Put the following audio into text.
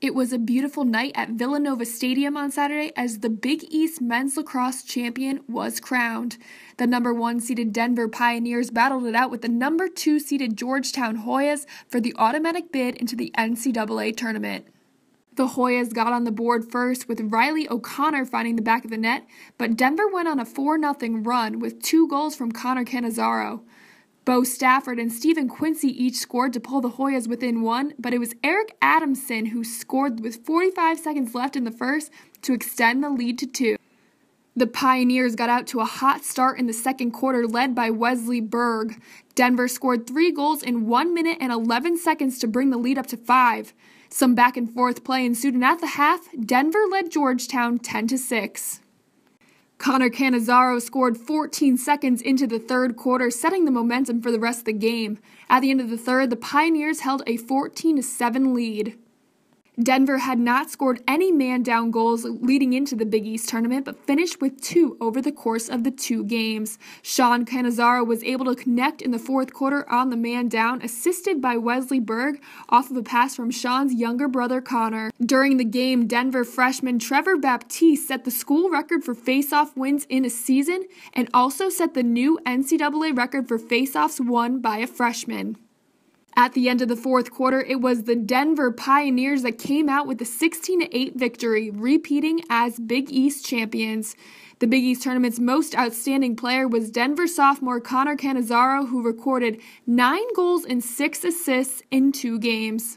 It was a beautiful night at Villanova Stadium on Saturday as the Big East men's lacrosse champion was crowned. The number one seeded Denver Pioneers battled it out with the number two seeded Georgetown Hoyas for the automatic bid into the NCAA tournament. The Hoyas got on the board first with Riley O'Connor finding the back of the net, but Denver went on a 4 0 run with two goals from Connor Canizaro. Bo Stafford and Stephen Quincy each scored to pull the Hoyas within one, but it was Eric Adamson who scored with 45 seconds left in the first to extend the lead to two. The Pioneers got out to a hot start in the second quarter, led by Wesley Berg. Denver scored three goals in 1 minute and 11 seconds to bring the lead up to five. Some back and forth play ensued, and at the half, Denver led Georgetown 10 to 6. Connor Canizaro scored 14 seconds into the third quarter, setting the momentum for the rest of the game. At the end of the third, the Pioneers held a 14 7 lead. Denver had not scored any man down goals leading into the Big East tournament, but finished with two over the course of the two games. Sean Canazaro was able to connect in the fourth quarter on the man down, assisted by Wesley Berg off of a pass from Sean's younger brother Connor. During the game, Denver freshman Trevor Baptiste set the school record for faceoff wins in a season and also set the new NCAA record for faceoffs won by a freshman. At the end of the fourth quarter, it was the Denver Pioneers that came out with a 16 8 victory, repeating as Big East champions. The Big East tournament's most outstanding player was Denver sophomore Connor Canizaro, who recorded nine goals and six assists in two games.